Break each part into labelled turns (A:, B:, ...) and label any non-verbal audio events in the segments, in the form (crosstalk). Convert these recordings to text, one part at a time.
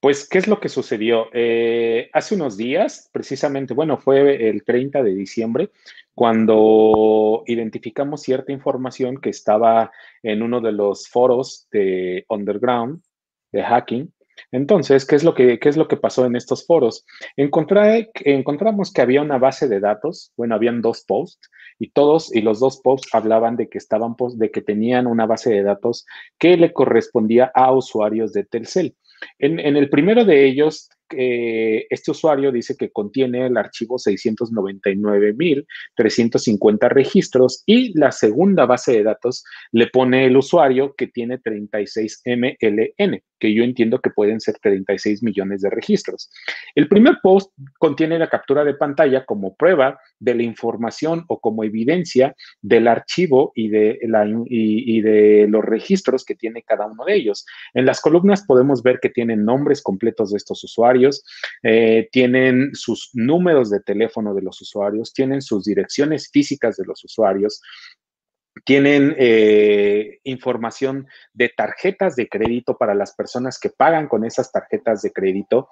A: Pues, ¿qué es lo que
B: sucedió? Eh, hace unos días, precisamente, bueno, fue el 30 de diciembre, cuando identificamos cierta información que estaba en uno de los foros de underground, de hacking. Entonces, ¿qué es lo que, qué es lo que pasó en estos foros? encontramos que había una base de datos, bueno, habían dos posts, y todos y los dos posts hablaban de que estaban, de que tenían una base de datos que le correspondía a usuarios de Telcel. En, el primero de ellos, este usuario dice que contiene el archivo 699.350 registros y la segunda base de datos le pone el usuario que tiene 36 MLN, que yo entiendo que pueden ser 36 millones de registros. El primer post contiene la captura de pantalla como prueba de la información o como evidencia del archivo y de, y de los registros que tiene cada uno de ellos. En las columnas podemos ver que tienen nombres completos de estos usuarios, eh, tienen sus números de teléfono de los usuarios, tienen sus direcciones físicas de los usuarios, tienen eh, información de tarjetas de crédito para las personas que pagan con esas tarjetas de crédito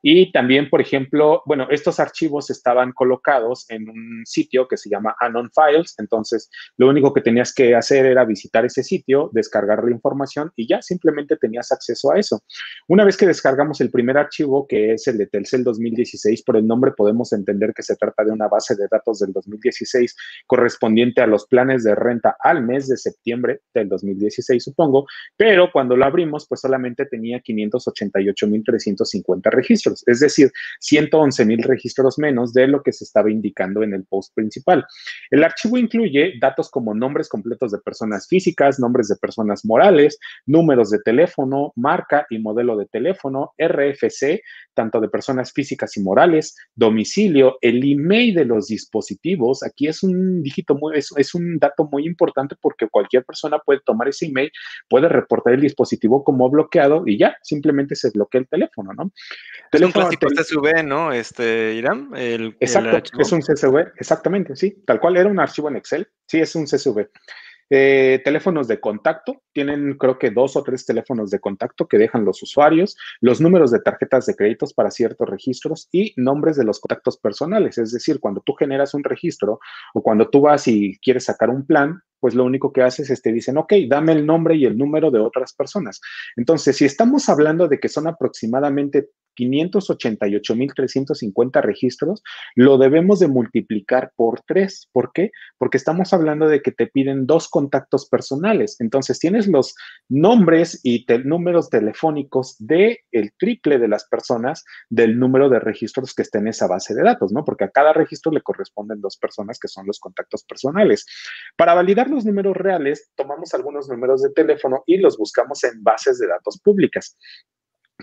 B: y también, por ejemplo, bueno, estos archivos estaban colocados en un sitio que se llama Anon Files. Entonces, lo único que tenías que hacer era visitar ese sitio, descargar la información y ya simplemente tenías acceso a eso. Una vez que descargamos el primer archivo, que es el de Telcel 2016, por el nombre podemos entender que se trata de una base de datos del 2016 correspondiente a los planes de renta al mes de septiembre del 2016, supongo. Pero cuando lo abrimos, pues solamente tenía 588.350 registros es decir, 111 mil registros menos de lo que se estaba indicando en el post principal. El archivo incluye datos como nombres completos de personas físicas, nombres de personas morales, números de teléfono, marca y modelo de teléfono, RFC, tanto de personas físicas y morales, domicilio, el email de los dispositivos. Aquí es un dígito muy, es, un dato muy importante porque cualquier persona puede tomar ese email, puede reportar el dispositivo como bloqueado y ya simplemente se bloquea el teléfono, ¿no?
A: Es un CSV, ¿no? Este, Irán. exacto, es
B: un CSV, exactamente, sí. Tal cual era un archivo en Excel, sí, es un CSV. Eh, teléfonos de contacto, tienen creo que dos o tres teléfonos de contacto que dejan los usuarios, los números de tarjetas de créditos para ciertos registros y nombres de los contactos personales. Es decir, cuando tú generas un registro o cuando tú vas y quieres sacar un plan, pues lo único que haces es te dicen, ok, dame el nombre y el número de otras personas. Entonces, si estamos hablando de que son aproximadamente 588.350 registros, lo debemos de multiplicar por tres, ¿Por qué? Porque estamos hablando de que te piden dos contactos personales. Entonces tienes los nombres y números telefónicos de el triple de las personas del número de registros que estén en esa base de datos, ¿no? Porque a cada registro le corresponden dos personas que son los contactos personales. Para validar los números reales, tomamos algunos números de teléfono y los buscamos en bases de datos públicas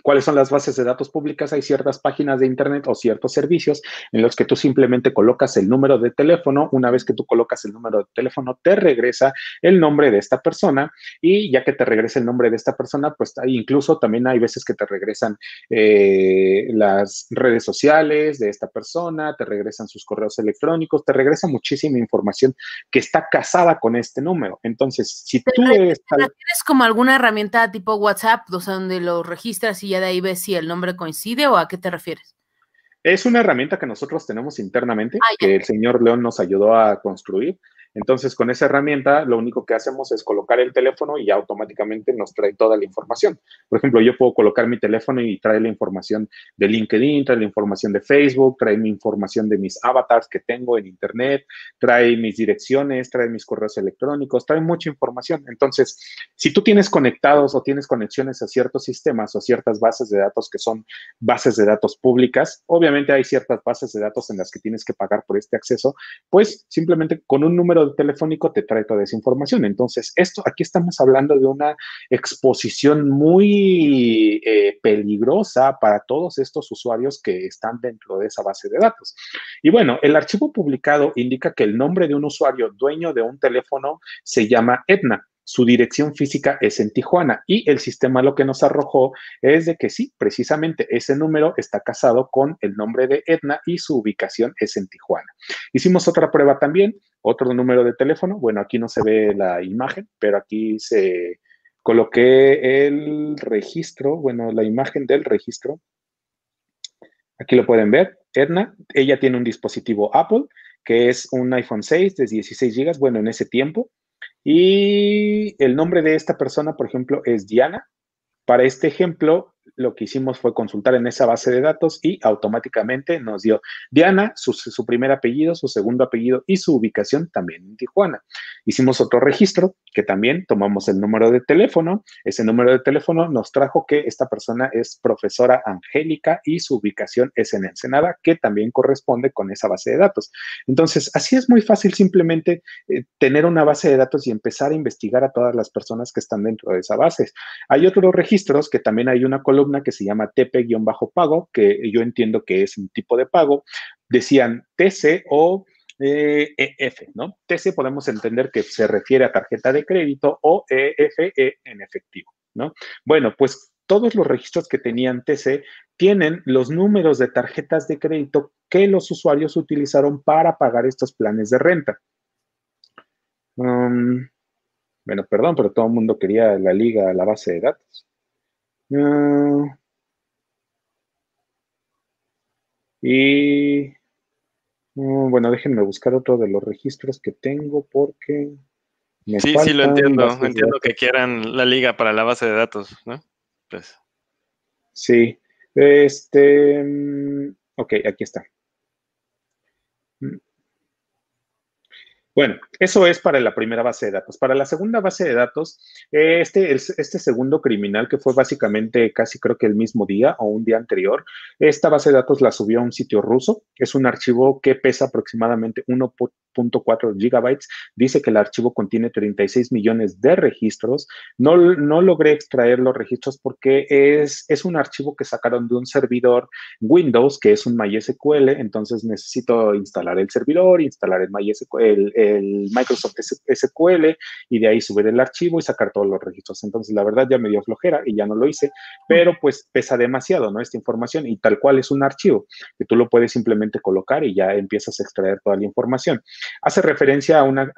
B: cuáles son las bases de datos públicas, hay ciertas páginas de Internet o ciertos servicios en los que tú simplemente colocas el número de teléfono. Una vez que tú colocas el número de teléfono, te regresa el nombre de esta persona y ya que te regresa el nombre de esta persona, pues incluso también hay veces que te regresan eh, las redes sociales de esta persona, te regresan sus correos electrónicos, te regresa muchísima información que está casada con este número. Entonces, si tú eres... ¿Tienes
C: como alguna herramienta tipo WhatsApp, o sea, donde lo registras y ya de ahí ves si el nombre coincide o a qué te refieres.
B: Es una herramienta que nosotros tenemos internamente, ah, que el señor León nos ayudó a construir. Entonces, con esa herramienta, lo único que hacemos es colocar el teléfono y automáticamente nos trae toda la información. Por ejemplo, yo puedo colocar mi teléfono y trae la información de LinkedIn, trae la información de Facebook, trae mi información de mis avatars que tengo en Internet, trae mis direcciones, trae mis correos electrónicos, trae mucha información. Entonces, si tú tienes conectados o tienes conexiones a ciertos sistemas o ciertas bases de datos que son bases de datos públicas, obviamente hay ciertas bases de datos en las que tienes que pagar por este acceso, pues simplemente con un número telefónico te trae toda esa información. Entonces, esto aquí estamos hablando de una exposición muy eh, peligrosa para todos estos usuarios que están dentro de esa base de datos. Y bueno, el archivo publicado indica que el nombre de un usuario dueño de un teléfono se llama Etna. Su dirección física es en Tijuana y el sistema lo que nos arrojó es de que sí, precisamente ese número está casado con el nombre de Edna y su ubicación es en Tijuana. Hicimos otra prueba también, otro número de teléfono. Bueno, aquí no se ve la imagen, pero aquí se coloqué el registro, bueno, la imagen del registro. Aquí lo pueden ver, Edna, ella tiene un dispositivo Apple, que es un iPhone 6 de 16 GB, bueno, en ese tiempo, y el nombre de esta persona, por ejemplo, es Diana. Para este ejemplo, lo que hicimos fue consultar en esa base de datos y automáticamente nos dio Diana, su, primer apellido, su segundo apellido y su ubicación también en Tijuana. Hicimos otro registro que también tomamos el número de teléfono. Ese número de teléfono nos trajo que esta persona es profesora Angélica y su ubicación es en Ensenada, que también corresponde con esa base de datos. Entonces, así es muy fácil simplemente eh, tener una base de datos y empezar a investigar a todas las personas que están dentro de esa base. Hay otros registros que también hay una columna una que se llama TP-pago, que yo entiendo que es un tipo de pago, decían TC o EF, eh, e ¿no? TC podemos entender que se refiere a tarjeta de crédito o EFE e en efectivo, ¿no? Bueno, pues todos los registros que tenían TC tienen los números de tarjetas de crédito que los usuarios utilizaron para pagar estos planes de renta. Um, bueno, perdón, pero todo el mundo quería la liga la base de datos. Ah, y mm, bueno, déjenme buscar otro de los registros que tengo porque...
A: sí, sí, lo entiendo. Entiendo que quieran la liga para la base de datos, ¿no? Pues.
B: Sí. Este, mm, ok, aquí está. Bueno, eso es para la primera base de datos. Para la segunda base de datos, eh, este, este segundo criminal, que fue básicamente casi creo que el mismo día o un día anterior, esta base de datos la subió a un sitio ruso. Es un archivo que pesa aproximadamente 1.4 gigabytes. Dice que el archivo contiene 36 millones de registros. No, no logré extraer los registros porque es, es un archivo que sacaron de un servidor Windows, que es un MySQL. Entonces necesito instalar el servidor, instalar el MySQL. El, el Microsoft SQL y de ahí subir el archivo y sacar todos los registros. Entonces, la verdad ya me dio flojera y ya no lo hice, pero pues pesa demasiado, ¿no? Esta información y tal cual es un archivo que tú lo puedes simplemente colocar y ya empiezas a extraer toda la información. Hace referencia a una,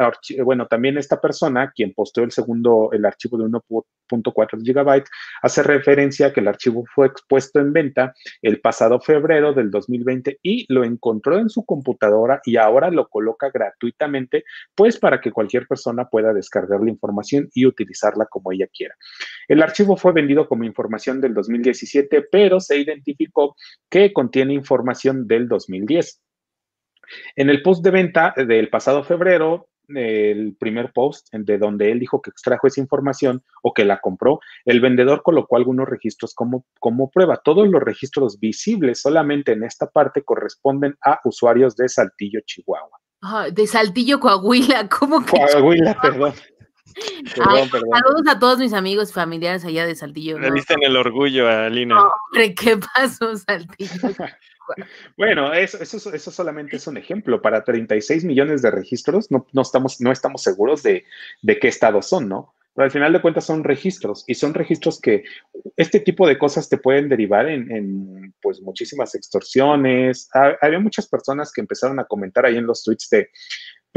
B: bueno, también esta persona, quien posteó el segundo, el archivo de 1.4 gigabytes, hace referencia a que el archivo fue expuesto en venta el pasado febrero del 2020 y lo encontró en su computadora y ahora lo coloca gratuitamente pues para que cualquier persona pueda descargar la información y utilizarla como ella quiera. El archivo fue vendido como información del 2017, pero se identificó que contiene información del 2010. En el post de venta del pasado febrero, el primer post de donde él dijo que extrajo esa información o que la compró, el vendedor colocó algunos registros como, como prueba. Todos los registros visibles solamente en esta parte corresponden a usuarios de Saltillo, Chihuahua
C: de Saltillo, Coahuila, (laughs) ¿cómo que?
A: Coahuila, perdón. Saludos
C: a todos mis amigos y familiares allá de Saltillo. Le
A: el orgullo a Lina.
C: Hombre, ¿qué pasó, (laughs) Saltillo?
B: (laughs)
A: bueno, eso, eso, eso, solamente
B: es un ejemplo. Para 36 millones de registros no, estamos, no estamos seguros de, de, qué estado son, ¿no? Pero al final de cuentas son registros y son registros que este tipo de cosas te pueden derivar en, pues muchísimas extorsiones. había muchas personas que empezaron a comentar ahí en los tweets de,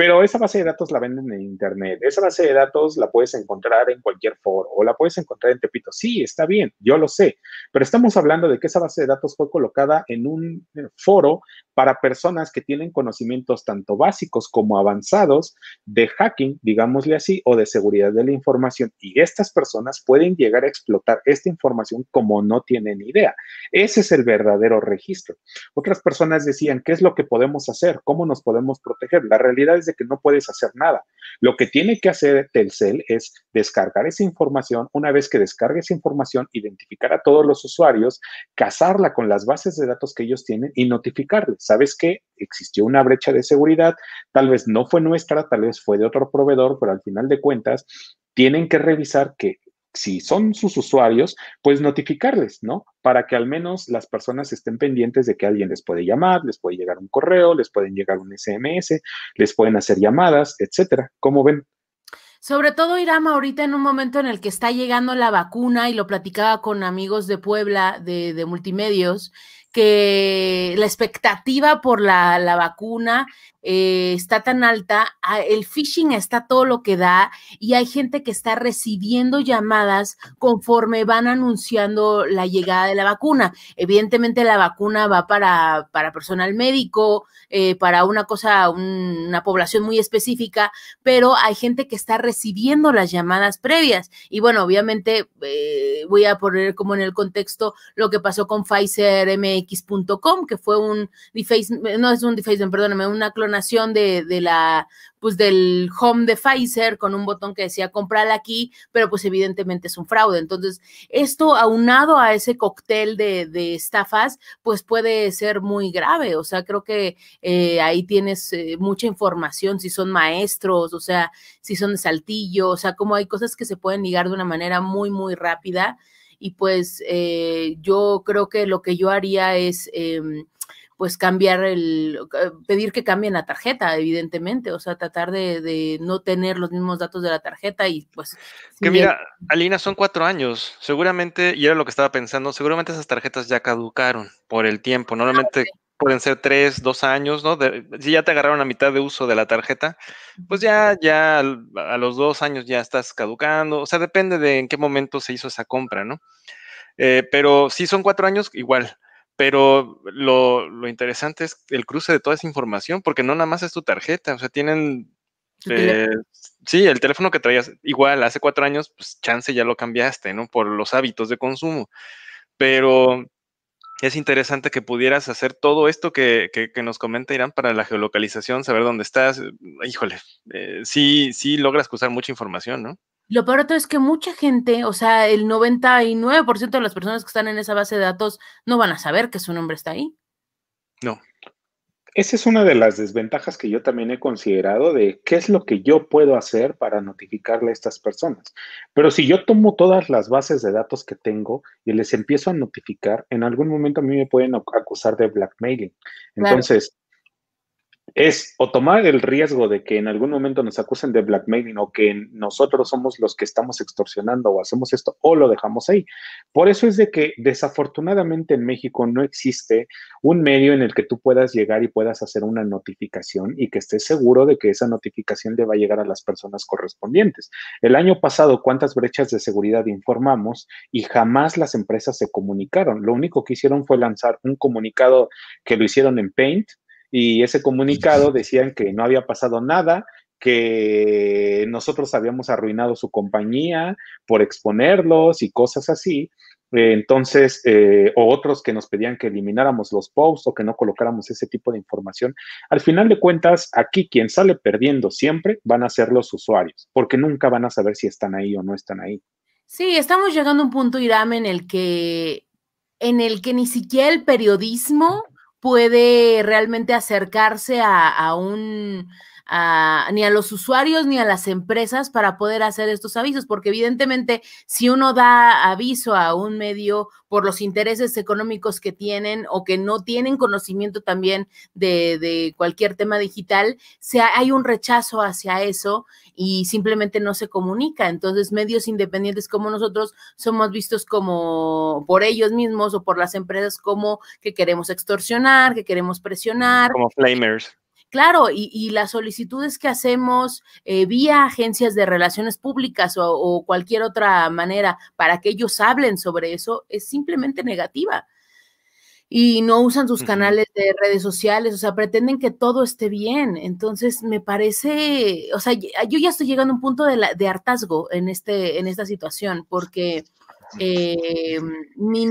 B: pero esa base de datos la venden en Internet. Esa base de datos la puedes encontrar en cualquier foro o la puedes encontrar en Tepito. Sí, está bien, yo lo sé. Pero estamos hablando de que esa base de datos fue colocada en un eh, foro para personas que tienen conocimientos tanto básicos como avanzados de hacking, digámosle así, o de seguridad de la información. Y estas personas pueden llegar a explotar esta información como no tienen idea. Ese es el verdadero registro. Otras personas decían, ¿qué es lo que podemos hacer? ¿Cómo nos podemos proteger? La realidad es que no puedes hacer nada. Lo que tiene que hacer Telcel es descargar esa información, una vez que descargue esa información, identificar a todos los usuarios, casarla con las bases de datos que ellos tienen y notificarles. ¿Sabes que Existió una brecha de seguridad, tal vez no fue nuestra, tal vez fue de otro proveedor, pero al final de cuentas tienen que revisar que si son sus usuarios, pues notificarles, ¿no? Para que al menos las personas estén pendientes de que alguien les puede llamar, les puede llegar un correo, les pueden llegar un SMS, les pueden hacer llamadas, etcétera. ¿Cómo ven?
C: Sobre todo, Irama, ahorita en un momento en el que está llegando la vacuna, y lo platicaba con amigos de Puebla de, de multimedios, que la expectativa por la, vacuna eh, está tan alta, ah, el phishing está todo lo que da y hay gente que está recibiendo llamadas conforme van anunciando la llegada de la vacuna. Evidentemente la vacuna va para, para personal médico, eh, para una cosa, una población muy específica, pero hay gente que está recibiendo las llamadas previas. Y bueno, obviamente eh, voy a poner como en el contexto lo que pasó con Pfizer m x.com que fue un defacement, no es un defacement, perdóname, una clonación de, de la pues del home de Pfizer con un botón que decía comprar aquí, pero pues evidentemente es un fraude. Entonces, esto aunado a ese cóctel de, estafas, pues puede ser muy grave. O sea, creo que eh, ahí tienes eh, mucha información, si son maestros, o sea, si son de saltillo, o sea, como hay cosas que se pueden ligar de una manera muy, muy rápida y pues eh, yo creo que lo que yo haría es... Em, pues cambiar el, pedir que cambien la tarjeta, evidentemente, o sea, tratar de, no tener los mismos datos de la tarjeta y pues...
A: Que mira, Alina, son cuatro años, seguramente, y era lo que estaba pensando, seguramente esas tarjetas ya caducaron por el tiempo, normalmente ah, pueden ser tres, dos años, ¿no? si ya te agarraron la mitad de uso de la tarjeta, pues ya, ya a los dos años ya estás caducando, o sea, depende de en qué momento se hizo esa compra, ¿no? Eh, pero si son cuatro años, igual. Pero lo, interesante es el cruce de toda esa información, porque no nada más es tu tarjeta, o sea, tienen... Eh, sí, el teléfono que traías, igual, hace cuatro años, pues chance ya lo cambiaste, ¿no? Por los hábitos de consumo. Pero es interesante que pudieras hacer todo esto que, que, nos comenta Irán para la geolocalización, saber dónde estás. Eh, híjole, eh, sí, sí logras cruzar mucha información, ¿no?
C: Lo peor es que mucha gente, o sea, el 99% de las personas que están en esa base de datos no van a saber que su nombre está
B: ahí. No, esa es una de las desventajas que yo también he considerado de qué es lo que yo puedo hacer para notificarle a estas personas. Pero si yo tomo todas las bases de datos que tengo y les empiezo a notificar, en algún momento a mí me pueden acusar de blackmailing.
A: Entonces,
B: es o tomar el riesgo de que en algún momento nos acusen de blackmailing o que nosotros somos los que estamos extorsionando o hacemos esto o lo dejamos ahí. Por eso es de que desafortunadamente en México no existe un medio en el que tú puedas llegar y puedas hacer una notificación y que estés seguro de que esa notificación le va a llegar a las personas correspondientes. El año pasado, ¿cuántas brechas de seguridad informamos y jamás las empresas se comunicaron? Lo único que hicieron fue lanzar un comunicado que lo hicieron en Paint y ese comunicado decían que no había pasado nada, que nosotros habíamos arruinado su compañía por exponerlos y cosas así. Eh, entonces, eh, o otros que nos pedían que elimináramos los posts o que no colocáramos ese tipo de información. Al final de cuentas, aquí quien sale perdiendo siempre van a ser los usuarios, porque nunca van a saber si están ahí o no están ahí.
C: Sí, estamos llegando a un punto, Iram, en el que, en el que ni siquiera el periodismo puede realmente acercarse a, a un ni a los usuarios ni a las empresas para poder hacer estos avisos, porque evidentemente si uno da aviso a un medio por los intereses económicos que tienen o que no tienen conocimiento también de, cualquier tema digital, se, hay un rechazo hacia eso y simplemente no se comunica. Entonces, medios independientes como nosotros somos vistos como por ellos mismos o por las empresas como que queremos extorsionar, que queremos presionar. Como
A: flamers.
C: Claro, y, las solicitudes que hacemos eh, vía agencias de relaciones públicas o, cualquier otra manera para que ellos hablen sobre eso es simplemente negativa y no usan sus canales de redes sociales, o sea, pretenden que todo esté bien. Entonces, me parece, o sea, yo ya estoy llegando a un punto de, de hartazgo en, este, en esta situación, porque eh, ni,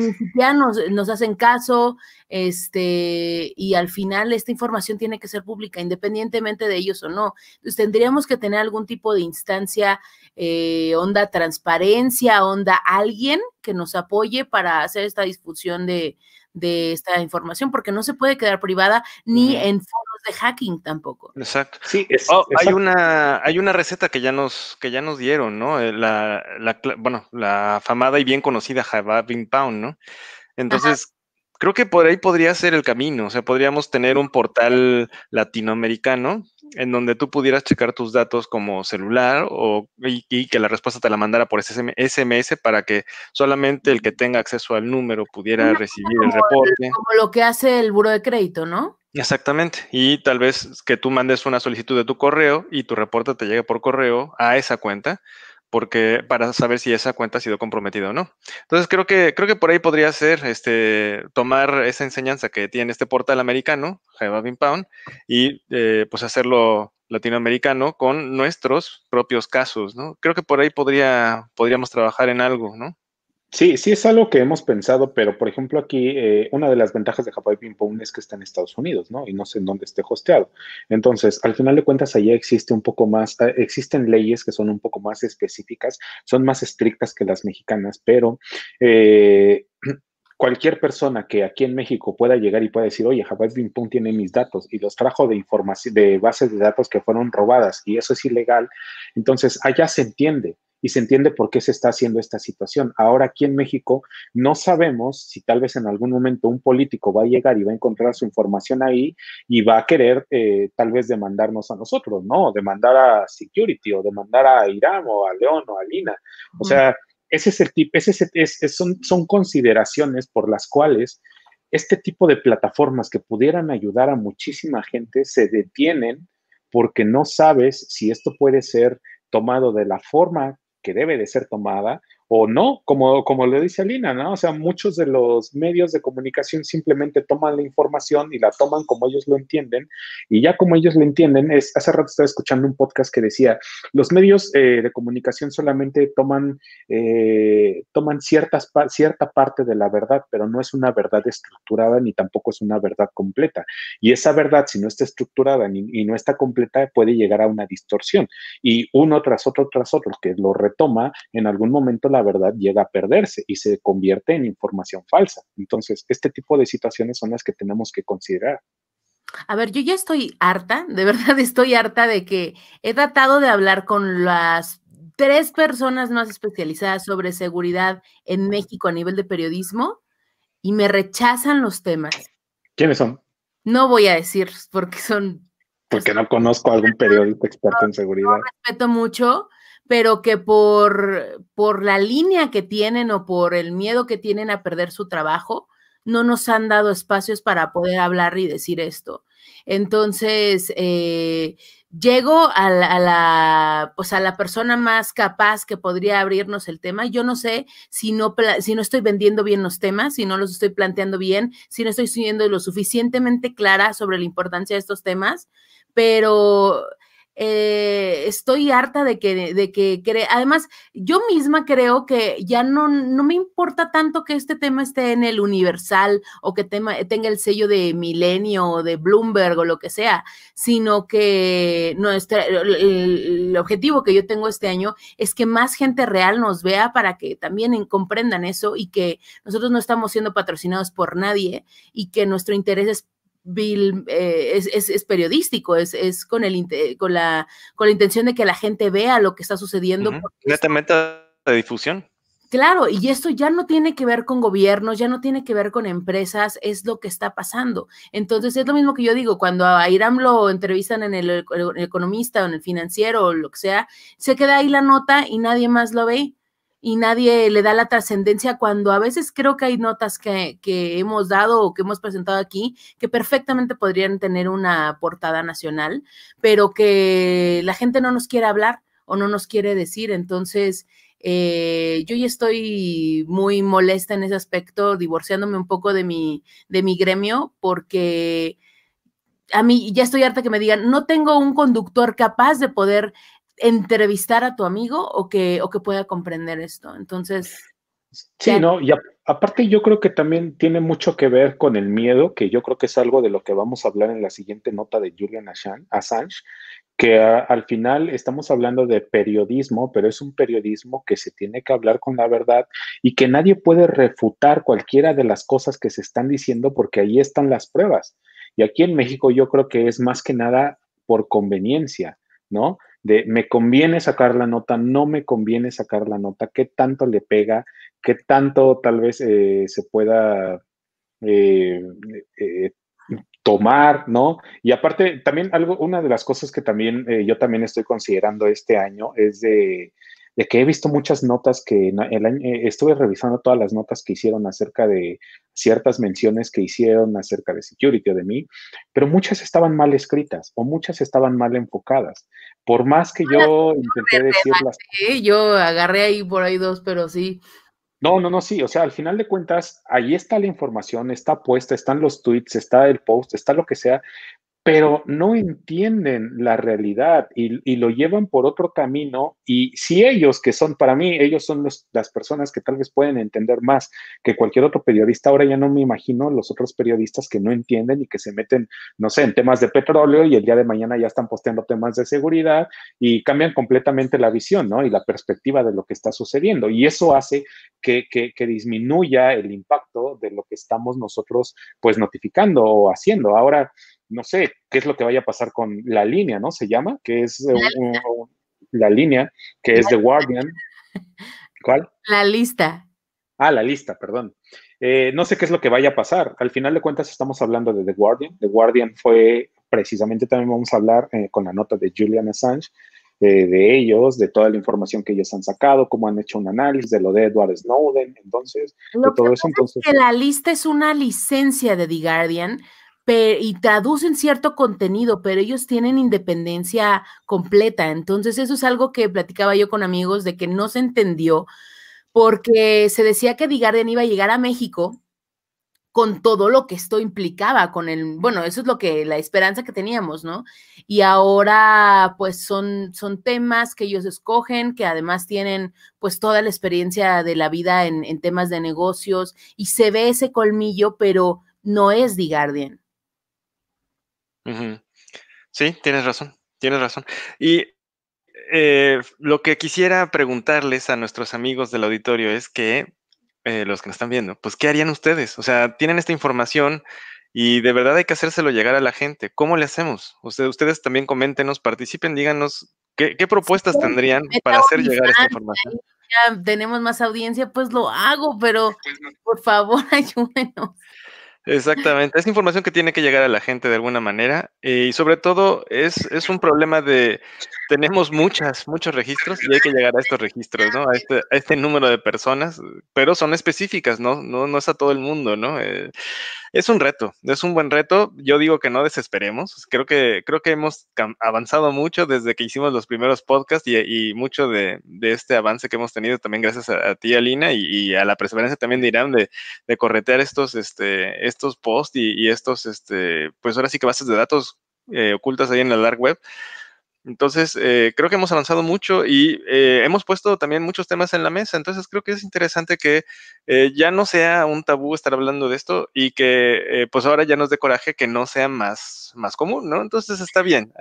C: nos, hacen caso, este, y al final esta información tiene que ser pública, independientemente de ellos o no. Entonces tendríamos que tener algún tipo de instancia, eh, onda transparencia, onda alguien que nos apoye para hacer esta discusión de, de esta información, porque no se puede quedar privada ni en de hacking tampoco.
A: Exacto. Sí, oh, Hay, una, hay una receta que ya nos, que ya nos dieron, ¿no? Eh, la, la bueno, la famada y bien conocida Java Pound, ¿no? Entonces, creo que por ahí podría ser el camino. O sea, podríamos tener un portal latinoamericano en donde tú pudieras checar tus datos como celular o, y, que la respuesta te la mandara por SMS para que solamente el que tenga acceso al número pudiera recibir el reporte.
C: Como lo que hace el buro de crédito, ¿no?
A: Exactamente. Y tal vez que tú mandes una solicitud de tu correo y tu reporte te llegue por correo a esa cuenta porque para saber si esa cuenta ha sido comprometida o no. Entonces creo que creo que por ahí podría ser este tomar esa enseñanza que tiene este portal americano, Java Pound, y eh, pues hacerlo latinoamericano con nuestros propios casos, ¿no? Creo que por ahí podría podríamos trabajar en algo, ¿no?
B: Sí, sí es algo que hemos pensado, pero por ejemplo aquí eh, una de las ventajas de Hawaii Ping es que está en Estados Unidos, ¿no? Y no sé en dónde esté hosteado. Entonces, al final de cuentas, allá existe un poco más, eh, existen leyes que son un poco más específicas, son más estrictas que las mexicanas, pero eh, (clears throat) cualquier persona que aquí en México pueda llegar y pueda decir, oye, Hawaii Ping tiene mis datos y los trajo de información, de bases de datos que fueron robadas y eso es ilegal, entonces allá se entiende y se entiende por qué se está haciendo esta situación. Ahora aquí en México no sabemos si tal vez en algún momento un político va a llegar y va a encontrar su información ahí y va a querer eh, tal vez demandarnos a nosotros, ¿no? Demandar a Security o demandar a Irán o a León o a Lina. O sea, ese es el tipo, son, son consideraciones por las cuales este tipo de plataformas que pudieran ayudar a muchísima gente se detienen porque no sabes si esto puede ser tomado de la forma que debe de ser tomada o no, como, como le dice Alina, ¿no? O sea, muchos de los medios de comunicación simplemente toman la información y la toman como ellos lo entienden, y ya como ellos lo entienden, es, hace rato estaba escuchando un podcast que decía, los medios eh, de comunicación solamente toman, eh, toman ciertas, cierta parte de la verdad, pero no es una verdad estructurada ni tampoco es una verdad completa. Y esa verdad, si no está estructurada ni, y no está completa, puede llegar a una distorsión. Y uno tras otro, tras otro, que lo retoma, en algún momento la la verdad llega a perderse y se convierte en información falsa. Entonces, este tipo de situaciones son las que tenemos que considerar.
C: A ver, yo ya estoy harta, de verdad estoy harta de que he tratado de hablar con las tres personas más especializadas sobre seguridad en México a nivel de periodismo y me rechazan los temas. ¿Quiénes son? No voy a decir porque son...
B: Pues, porque no conozco a algún periodista experto en seguridad. No
C: respeto mucho, pero que por, por la línea que tienen o por el miedo que tienen a perder su trabajo, no nos han dado espacios para poder hablar y decir esto. Entonces, eh, llego pues, a la, persona más capaz que podría abrirnos el tema. Yo no sé si no, si no estoy vendiendo bien los temas, si no los estoy planteando bien, si no estoy siendo lo suficientemente clara sobre la importancia de estos temas, pero eh, estoy harta de que, de que además yo misma creo que ya no, no me importa tanto que este tema esté en el Universal o que tema, tenga el sello de Milenio o de Bloomberg o lo que sea, sino que el objetivo que yo tengo este año es que más gente real nos vea para que también comprendan eso y que nosotros no estamos siendo patrocinados por nadie y que nuestro interés es Bill eh, es, periodístico, es, con, el, con, la, intención de que la gente vea lo que está sucediendo.
A: de difusión.
C: Claro, y esto ya no tiene que ver con gobiernos, ya no tiene que ver con empresas, es lo que está pasando. Entonces, es lo mismo que yo digo, cuando a Irán lo entrevistan en el economista o en el financiero o lo que sea, se queda ahí la nota y nadie más lo ve y nadie le da la trascendencia cuando a veces creo que hay notas que, hemos dado o que hemos presentado aquí que perfectamente podrían tener una portada nacional, pero que la gente no nos quiere hablar o no nos quiere decir. Entonces, eh, yo ya estoy muy molesta en ese aspecto, divorciándome un poco de mi, de mi gremio, porque a mí ya estoy harta que me digan, no tengo un conductor capaz de poder entrevistar a tu amigo o que, que pueda comprender esto. Entonces.
B: Sí, no, y aparte yo creo que también tiene mucho que ver con el miedo, que yo creo que es algo de lo que vamos a hablar en la siguiente nota de Julian Assange, que al final estamos hablando de periodismo, pero es un periodismo que se tiene que hablar con la verdad y que nadie puede refutar cualquiera de las cosas que se están diciendo porque ahí están las pruebas. Y aquí en México yo creo que es más que nada por conveniencia, ¿no? de me conviene sacar la nota, no me conviene sacar la nota, qué tanto le pega, qué tanto tal vez eh, se pueda eh, eh, tomar, ¿no? Y aparte, también algo, una de las cosas que también yo también estoy considerando este año es de de que he visto muchas notas que eh, estuve revisando todas las notas que hicieron acerca de ciertas menciones que hicieron acerca de security o de mí, pero muchas estaban mal escritas o muchas estaban mal enfocadas. Por más que yo intenté decirlas.
C: yo agarré ahí por ahí dos, pero sí.
B: No, no, no, sí, o sea, al final de cuentas, ahí está la información, está puesta, están los tweets, está el post, está lo que sea, pero no entienden la realidad y, lo llevan por otro camino. Y si ellos, que son para mí, ellos son las personas que tal vez pueden entender más que cualquier otro periodista, ahora ya no me imagino los otros periodistas que no entienden y que se meten, no sé, en temas de petróleo y el día de mañana ya están posteando temas de seguridad y cambian completamente la visión, Y la perspectiva de lo que está sucediendo. Y eso hace que, que disminuya el impacto de lo que estamos nosotros, pues, notificando o haciendo. Ahora, no sé qué es lo que vaya a pasar con la línea, ¿no? Se llama, que es eh, la, línea. que es The Guardian. ¿Cuál?
C: La lista.
B: Ah, la lista, perdón. Eh, no sé qué es lo que vaya a pasar. Al final de cuentas estamos hablando de The Guardian. The Guardian fue, precisamente también vamos a hablar eh, con la nota de Julian Assange, de ellos, de toda la información que ellos han sacado, cómo han hecho un análisis de lo de Edward Snowden, entonces, de todo eso. la
C: lista es una licencia de The Guardian y traducen cierto contenido, pero ellos tienen independencia completa. Entonces, eso es algo que platicaba yo con amigos de que no se entendió, porque se decía que The iba a llegar a México con todo lo que esto implicaba, con el, bueno, eso es lo que, la esperanza que teníamos, ¿no? Y ahora, pues son, son temas que ellos escogen, que además tienen, pues, toda la experiencia de la vida en, en temas de negocios, y se ve ese colmillo, pero no es The Guardian.
A: Sí, tienes razón, tienes razón. Y eh, lo que quisiera preguntarles a nuestros amigos del auditorio es que, eh, los que nos están viendo, pues, ¿qué harían ustedes? O sea, tienen esta información y de verdad hay que hacérselo llegar a la gente. ¿Cómo le hacemos? Ustedes, también coméntenos, participen, díganos qué, propuestas tendrían para hacer llegar esta información.
C: Ya tenemos más audiencia, pues lo hago, pero por favor (laughs) ayúdenos.
A: Exactamente, es información que tiene que llegar a la gente de alguna manera eh, y sobre todo es, es un problema de, tenemos muchas, muchos registros y hay que llegar a estos registros, ¿no? A este, este número de personas, pero son específicas, ¿no? No, no es a todo el mundo, ¿no? Eh, es un reto, es un buen reto. Yo digo que no desesperemos. Creo que, creo que hemos avanzado mucho desde que hicimos los primeros podcasts y, mucho de, este avance que hemos tenido también gracias a, ti, Alina, y, a la perseverancia también de Irán de, corretear estos, este, estos posts y, estos, este, pues ahora sí que bases de datos eh, ocultas ahí en la dark web. Entonces, eh, creo que hemos avanzado mucho y eh, hemos puesto también muchos temas en la mesa. Entonces, creo que es interesante que eh, ya no sea un tabú estar hablando de esto y que pues ahora ya nos dé coraje que no sea más, más común, ¿no? Entonces, está bien.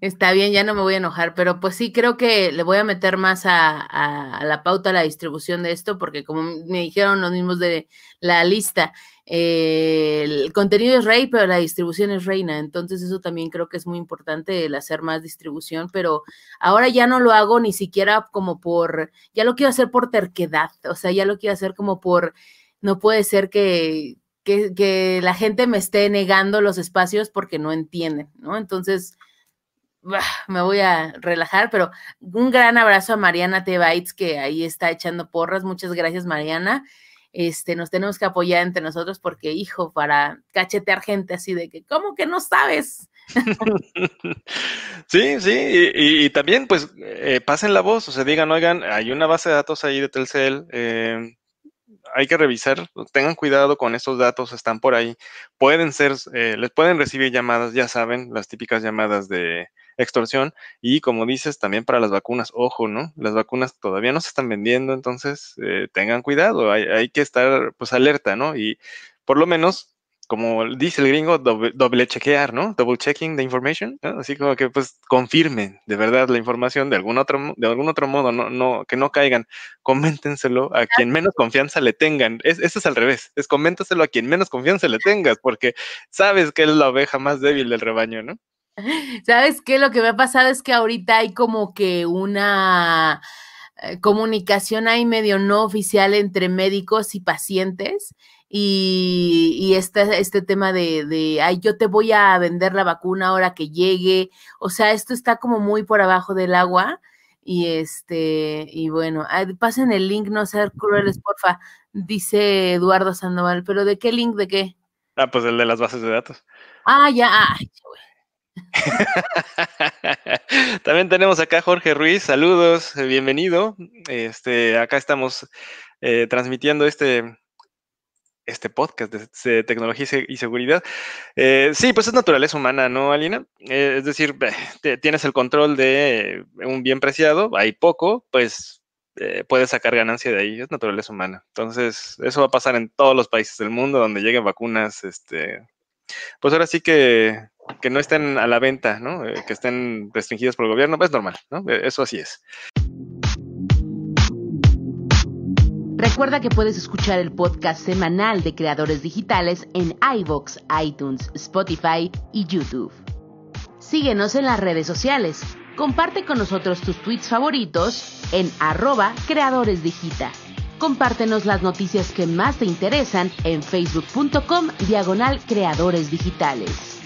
C: Está bien, ya no me voy a enojar, pero pues sí creo que le voy a meter más a, la pauta, a la distribución de esto, porque como me dijeron los mismos de la lista, eh, el contenido es rey, pero la distribución es reina. Entonces eso también creo que es muy importante, el hacer más distribución, pero ahora ya no lo hago ni siquiera como por, ya lo quiero hacer por terquedad, o sea, ya lo quiero hacer como por, no puede ser que, la gente me esté negando los espacios porque no entiende, ¿no? Entonces me voy a relajar, pero un gran abrazo a Mariana T. que ahí está echando porras. Muchas gracias, Mariana. Este, nos tenemos que apoyar entre nosotros porque, hijo, para cachetear gente así de que, ¿cómo que no sabes? (laughs)
A: sí, sí, y, también, pues, eh, pasen la voz, o sea, digan, oigan, hay una base de datos ahí de Telcel, eh, hay que revisar, tengan cuidado con esos datos, están por ahí, pueden ser, eh, les pueden recibir llamadas, ya saben, las típicas llamadas de, extorsión y como dices, también para las vacunas, ojo, ¿no? Las vacunas todavía no se están vendiendo, entonces eh, tengan cuidado, hay, que estar pues alerta, ¿no? Y por lo menos, como dice el gringo, doble, chequear, ¿no? Double checking the information, Así como que pues confirmen de verdad la información de algún otro, de algún otro modo, no, no, que no caigan, coméntenselo a quien menos confianza le tengan. eso es al revés, es coméntaselo a quien menos confianza le tengas, porque sabes que es la oveja más débil del rebaño, ¿no?
C: (laughs) ¿Sabes qué? Lo que me ha pasado es que ahorita hay como que una eh, comunicación ahí medio no oficial entre médicos y pacientes. Y, y este, este tema de, ay, yo te voy a vender la vacuna ahora que llegue. O sea, esto está como muy por abajo del agua. Y este, y bueno, pasen el link, no ser crueles, porfa, dice Eduardo Sandoval, pero ¿de qué link? ¿De qué?
A: Ah, pues el de las bases de datos.
C: Ah, ya, ah,
A: (laughs) También tenemos acá Jorge Ruiz, saludos, bienvenido. Este, acá estamos eh, transmitiendo este, este podcast de, tecnología y seguridad. Eh, sí, pues es naturaleza humana, ¿no, Alina? Eh, es decir, tienes el control de un bien preciado, hay poco, pues puedes sacar ganancia de ahí, es naturaleza humana. Entonces, eso va a pasar en todos los países del mundo donde lleguen vacunas, este, pues ahora sí que que no estén a la venta, ¿no? Eh, que estén restringidos por el gobierno, es normal, ¿no? Eh, eso así es.
C: Recuerda que puedes escuchar el podcast semanal de creadores digitales en iVoox, iTunes, Spotify y YouTube. Síguenos en las redes sociales. Comparte con nosotros tus tweets favoritos en arroba creadoresdigita. Compártenos las noticias que más te interesan en facebook.com diagonal creadores digitales.